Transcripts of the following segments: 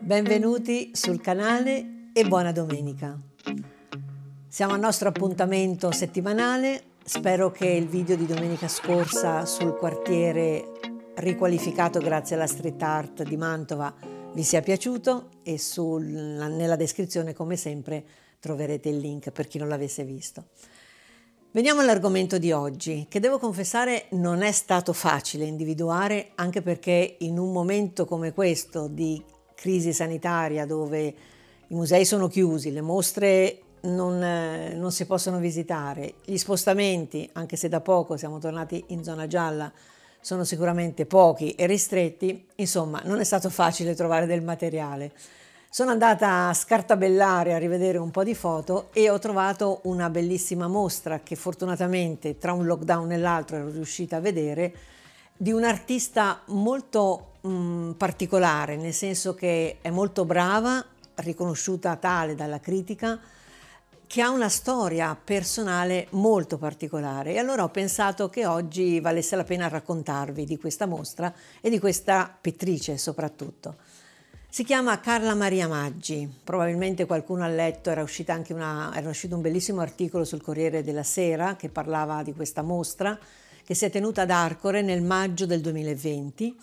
Benvenuti sul canale e buona domenica. Siamo al nostro appuntamento settimanale, spero che il video di domenica scorsa sul quartiere riqualificato grazie alla street art di Mantova vi sia piaciuto e sul, nella descrizione come sempre troverete il link per chi non l'avesse visto. Veniamo all'argomento di oggi, che devo confessare non è stato facile individuare, anche perché in un momento come questo di crisi sanitaria dove i musei sono chiusi, le mostre non, non si possono visitare, gli spostamenti, anche se da poco siamo tornati in zona gialla, sono sicuramente pochi e ristretti, insomma non è stato facile trovare del materiale. Sono andata a scartabellare, a rivedere un po' di foto e ho trovato una bellissima mostra che fortunatamente tra un lockdown e l'altro ero riuscita a vedere di un artista molto mh, mm, particolare, nel senso che è molto brava, riconosciuta tale dalla critica, che ha una storia personale molto particolare. E allora ho pensato che oggi valesse la pena raccontarvi di questa mostra e di questa pittrice soprattutto. Si chiama Carla Maria Maggi, probabilmente qualcuno ha letto, era, una, era uscito un bellissimo articolo sul Corriere della Sera che parlava di questa mostra che si è tenuta ad Arcore nel maggio del 2020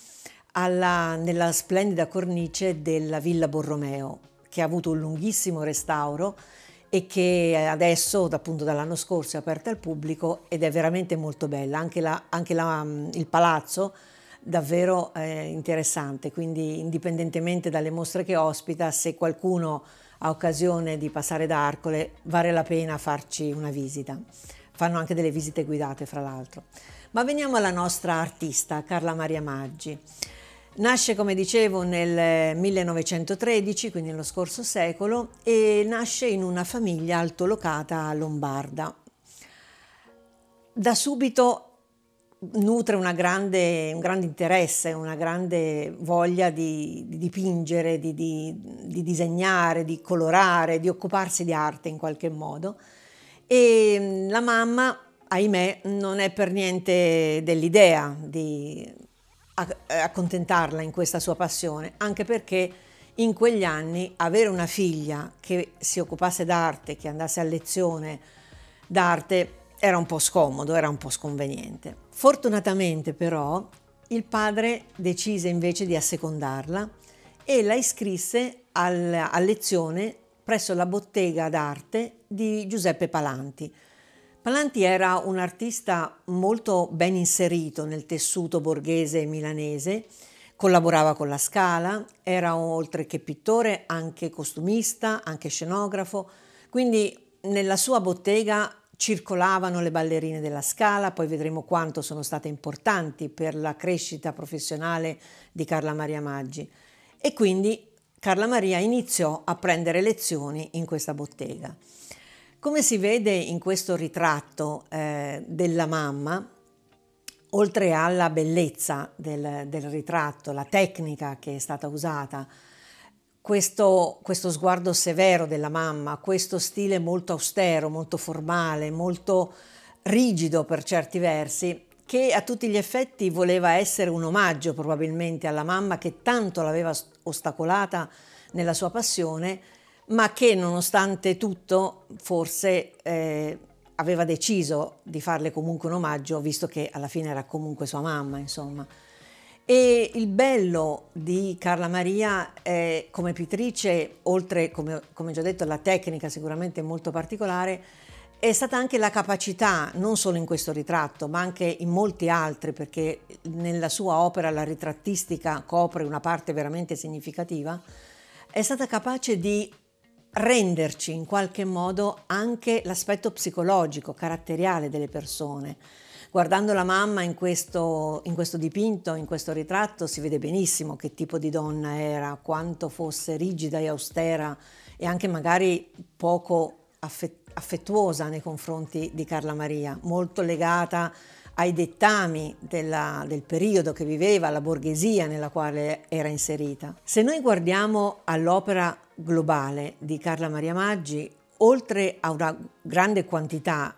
alla, nella splendida cornice della Villa Borromeo, che ha avuto un lunghissimo restauro e che adesso, appunto dall'anno scorso, è aperta al pubblico ed è veramente molto bella. Anche, la, anche la, mm, il palazzo davvero eh, interessante, quindi indipendentemente dalle mostre che ospita, se qualcuno ha occasione di passare da Arcole, vale la pena farci una visita. Fanno anche delle visite guidate, fra l'altro. Ma veniamo alla nostra artista, Carla Maria Maggi. Nasce, come dicevo, nel 1913, quindi nello scorso secolo, e nasce in una famiglia altolocata lombarda. Da subito nutre grande, un grande interesse, una grande voglia di, di dipingere, di, di, di disegnare, di colorare, di occuparsi di arte in qualche modo e mm, la mamma, ahimè, non è per niente dell'idea di eh, accontentarla in questa sua passione, anche perché in quegli anni avere una figlia che si occupasse d'arte, che andasse a lezione d'arte, era un po' scomodo, era un po' sconveniente. Fortunatamente però il padre decise invece di assecondarla e la iscrisse al, a lezione presso la bottega d'arte di Giuseppe Palanti. Palanti era un artista molto ben inserito nel tessuto borghese e milanese, collaborava con la Scala, era oltre che pittore anche costumista, anche scenografo, quindi nella sua bottega circolavano le ballerine della Scala, poi vedremo quanto sono state importanti per la crescita professionale di Carla Maria Maggi. E quindi Carla Maria iniziò a prendere lezioni in questa bottega. Come si vede in questo ritratto eh, della mamma, oltre alla bellezza del, del, ritratto, la tecnica che è stata usata, questo, questo, sguardo severo della mamma, questo stile molto austero, molto formale, molto rigido per certi versi, che a tutti gli effetti voleva essere un omaggio probabilmente alla mamma che tanto l'aveva studiata ostacolata nella sua passione, ma che nonostante tutto forse eh, aveva deciso di farle comunque un omaggio, visto che alla fine era comunque sua mamma, insomma. E il bello di Carla Maria eh, come pittrice, oltre, come, come già detto, alla tecnica sicuramente molto particolare, è stata anche la capacità, non solo in questo ritratto, ma anche in molti altri, perché nella sua opera la ritrattistica copre una parte veramente significativa, è stata capace di renderci in qualche modo anche l'aspetto psicologico, caratteriale delle persone. Guardando la mamma in questo, in questo dipinto, in questo ritratto, si vede benissimo che tipo di donna era, quanto fosse rigida e austera e anche magari poco affettata affettuosa nei confronti di Carla Maria, molto legata ai dettami della, del periodo che viveva, alla borghesia nella quale era inserita. Se noi guardiamo all'opera globale di Carla Maria Maggi, oltre a una grande quantità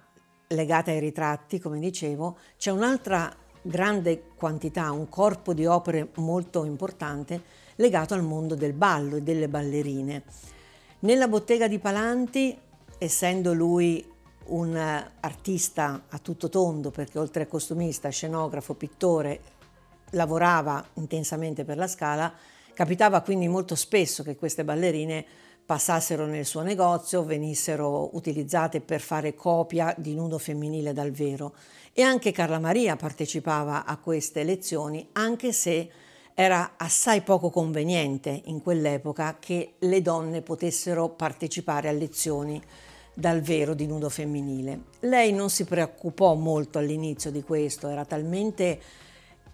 legata ai ritratti, come dicevo, c'è un'altra grande quantità, un corpo di opere molto importante legato al mondo del ballo e delle ballerine. Nella bottega di Palanti essendo lui un artista a tutto tondo, perché oltre a costumista, scenografo, pittore, lavorava intensamente per la Scala, capitava quindi molto spesso che queste ballerine passassero nel suo negozio, venissero utilizzate per fare copia di nudo femminile dal vero. E anche Carla Maria partecipava a queste lezioni, anche se era assai poco conveniente in quell'epoca che le donne potessero partecipare a lezioni dal vero di nudo femminile. Lei non si preoccupò molto all'inizio di questo, era talmente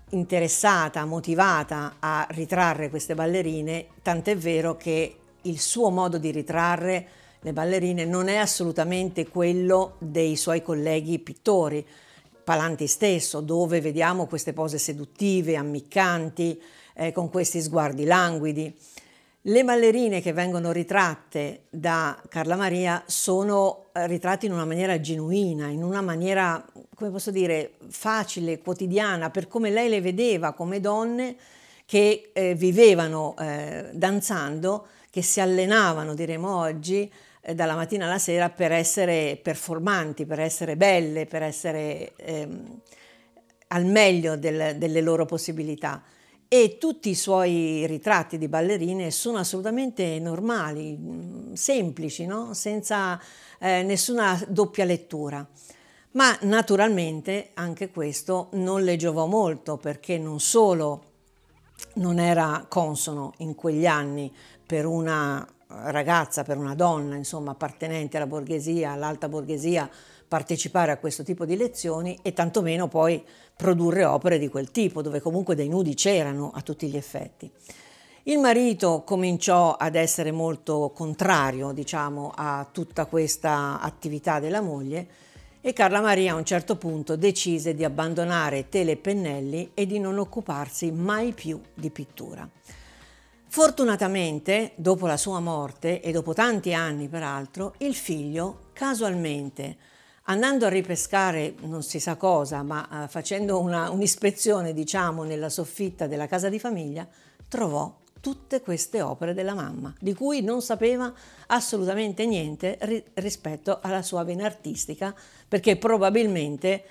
interessata, motivata a ritrarre queste ballerine, tant'è vero che il suo modo di ritrarre le ballerine non è assolutamente quello dei suoi colleghi pittori. Palanti stesso, dove vediamo queste pose seduttive, ammiccanti, eh, con questi sguardi languidi. Le ballerine che vengono ritratte da Carla Maria sono eh, ritratte in una maniera genuina, in una maniera, come posso dire, facile, quotidiana, per come lei le vedeva come donne che eh, vivevano eh, danzando, che si allenavano, diremo oggi, eh, dalla mattina alla sera per essere performanti, per essere belle, per essere ehm, al meglio del, delle loro possibilità e tutti i suoi ritratti di ballerine sono assolutamente normali, mm, semplici, no? senza eh, nessuna doppia lettura. Ma naturalmente anche questo non le giovò molto perché non solo non era consono in quegli anni per una ragazza, per una donna, insomma, appartenente alla borghesia, all'alta borghesia, partecipare a questo tipo di lezioni e tantomeno poi produrre opere di quel tipo, dove comunque dei nudi c'erano a tutti gli effetti. Il marito cominciò ad essere molto contrario, diciamo, a tutta questa attività della moglie e Carla Maria a un certo punto decise di abbandonare tele e pennelli e di non occuparsi mai più di pittura. Fortunatamente, dopo la sua morte e dopo tanti anni peraltro, il figlio casualmente Andando a ripescare non si sa cosa, ma eh, facendo una, un'ispezione, diciamo, nella soffitta della casa di famiglia, trovò tutte queste opere della mamma, di cui non sapeva assolutamente niente ri- rispetto alla sua vena artistica, perché probabilmente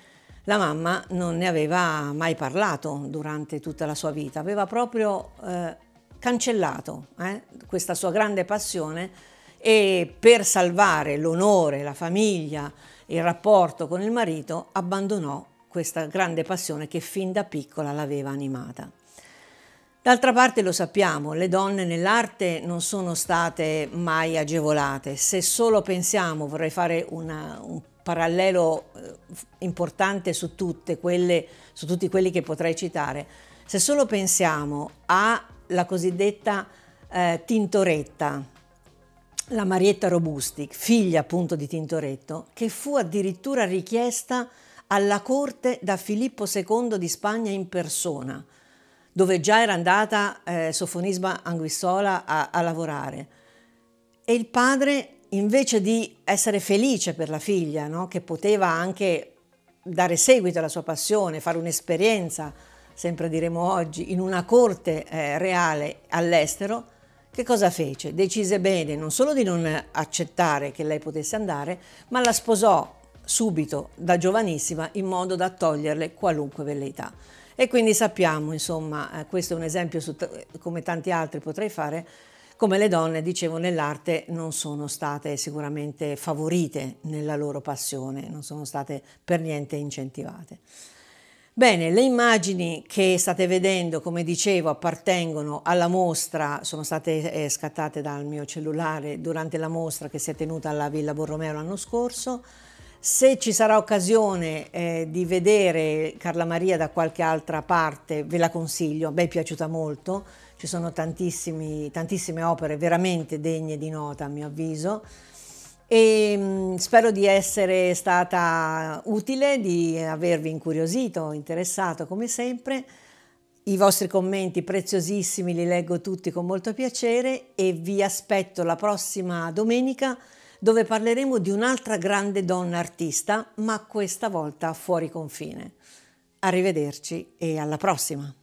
la mamma non ne aveva mai parlato durante tutta la sua vita, aveva proprio eh, cancellato eh, questa sua grande passione e per salvare l'onore, la famiglia, il rapporto con il marito, abbandonò questa grande passione che fin da piccola l'aveva animata. D'altra parte lo sappiamo, le donne nell'arte non sono state mai agevolate. Se solo pensiamo, vorrei fare una, un parallelo eh, importante su, tutte quelle, su tutti quelli che potrei citare, se solo pensiamo alla cosiddetta eh, Tintoretta, la Marietta Robustic, figlia appunto di Tintoretto, che fu addirittura richiesta alla corte da Filippo II di Spagna in persona, dove già era andata eh, Sofonisba Anguissola a, a lavorare. E il padre, invece di essere felice per la figlia, no? che poteva anche dare seguito alla sua passione, fare un'esperienza, sempre diremo oggi, in una corte eh, reale all'estero, che cosa fece? Decise bene non solo di non accettare che lei potesse andare, ma la sposò subito da giovanissima in modo da toglierle qualunque velleità. E quindi sappiamo, insomma, eh, questo è un esempio su, come tanti altri potrei fare, come le donne, dicevo, nell'arte non sono state sicuramente favorite nella loro passione, non sono state per niente incentivate. Bene, le immagini che state vedendo, come dicevo, appartengono alla mostra, sono state eh, scattate dal mio cellulare durante la mostra che si è tenuta alla Villa Borromeo l'anno scorso. Se ci sarà occasione eh, di vedere Carla Maria da qualche altra parte, ve la consiglio, a me è piaciuta molto, ci sono tantissime opere veramente degne di nota a mio avviso. E mm, spero di essere stata utile, di avervi incuriosito, interessato come sempre. I vostri commenti preziosissimi li leggo tutti con molto piacere e vi aspetto la prossima domenica dove parleremo di un'altra grande donna artista, ma questa volta fuori confine. Arrivederci e alla prossima!